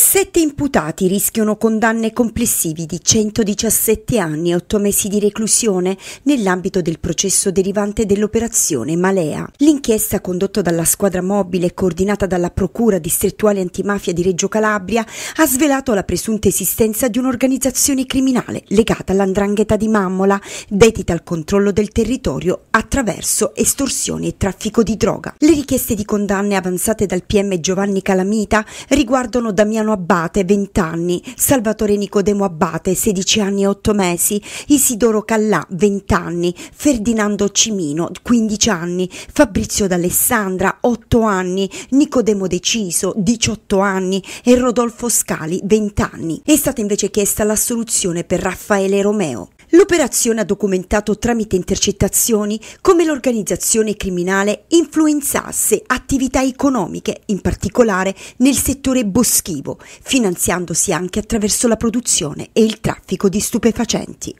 Sette imputati rischiano condanne complessive di 117 anni e 8 mesi di reclusione nell'ambito del processo derivante dell'operazione Malea. L'inchiesta condotta dalla squadra mobile e coordinata dalla Procura distrettuale antimafia di Reggio Calabria ha svelato la presunta esistenza di un'organizzazione criminale legata all'andrangheta di Mammola, dedita al controllo del territorio attraverso estorsioni e traffico di droga. Le richieste di condanne avanzate dal PM Giovanni Calamita riguardano Damiano Giuliano Abbate, 20 anni, Salvatore Nicodemo Abbate, 16 anni e 8 mesi, Isidoro Callà, 20 anni, Ferdinando Cimino, 15 anni, Fabrizio D'Alessandra, 8 anni, Nicodemo Deciso, 18 anni e Rodolfo Scali, 20 anni. È stata invece chiesta l'assoluzione per Raffaele Romeo. L'operazione ha documentato tramite intercettazioni come l'organizzazione criminale influenzasse attività economiche, in particolare nel settore boschivo, finanziandosi anche attraverso la produzione e il traffico di stupefacenti.